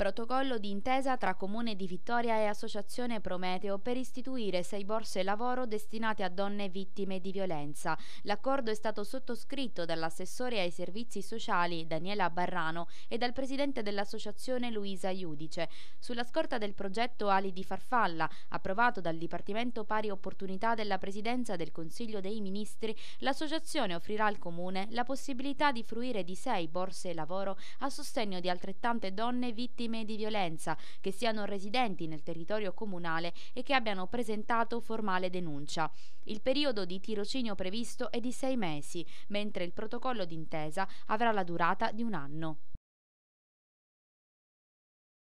Protocollo d'intesa tra Comune di Vittoria e Associazione Prometeo per istituire sei borse lavoro destinate a donne vittime di violenza. L'accordo è stato sottoscritto dall'assessore ai servizi sociali Daniela Barrano e dal presidente dell'associazione Luisa Iudice. Sulla scorta del progetto Ali di Farfalla, approvato dal Dipartimento Pari Opportunità della Presidenza del Consiglio dei Ministri, l'associazione offrirà al Comune la possibilità di fruire di sei borse lavoro a sostegno di altrettante donne vittime vittime di violenza, che siano residenti nel territorio comunale e che abbiano presentato formale denuncia. Il periodo di tirocinio previsto è di sei mesi, mentre il protocollo d'intesa avrà la durata di un anno.